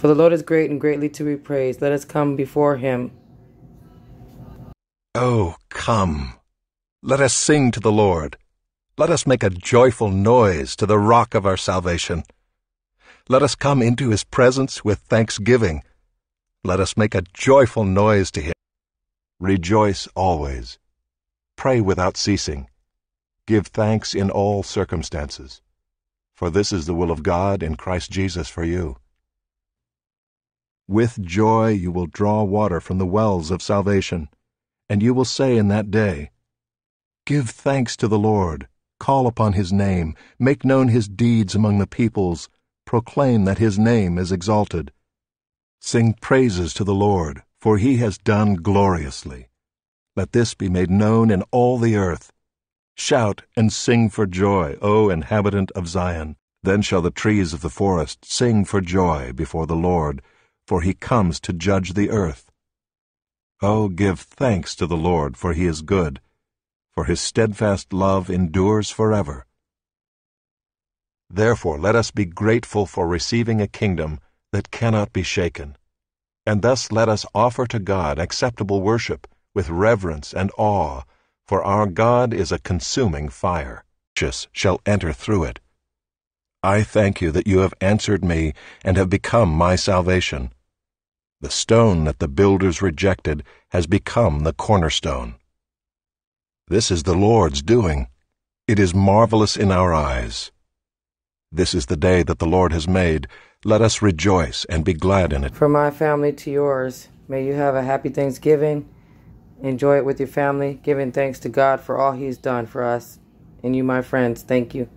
For the Lord is great and greatly to be praised. Let us come before him. Oh, come. Let us sing to the Lord. Let us make a joyful noise to the rock of our salvation. Let us come into his presence with thanksgiving. Let us make a joyful noise to him. Rejoice always. Pray without ceasing. Give thanks in all circumstances. For this is the will of God in Christ Jesus for you. With joy you will draw water from the wells of salvation, and you will say in that day, Give thanks to the Lord, call upon his name, make known his deeds among the peoples, proclaim that his name is exalted. Sing praises to the Lord, for he has done gloriously. Let this be made known in all the earth. Shout and sing for joy, O inhabitant of Zion. Then shall the trees of the forest sing for joy before the Lord for he comes to judge the earth. Oh, give thanks to the Lord, for he is good, for his steadfast love endures forever. Therefore, let us be grateful for receiving a kingdom that cannot be shaken, and thus let us offer to God acceptable worship with reverence and awe, for our God is a consuming fire. Shall enter through it. I thank you that you have answered me and have become my salvation. The stone that the builders rejected has become the cornerstone. This is the Lord's doing. It is marvelous in our eyes. This is the day that the Lord has made. Let us rejoice and be glad in it. From my family to yours, may you have a happy Thanksgiving. Enjoy it with your family, giving thanks to God for all He's done for us. And you, my friends, thank you.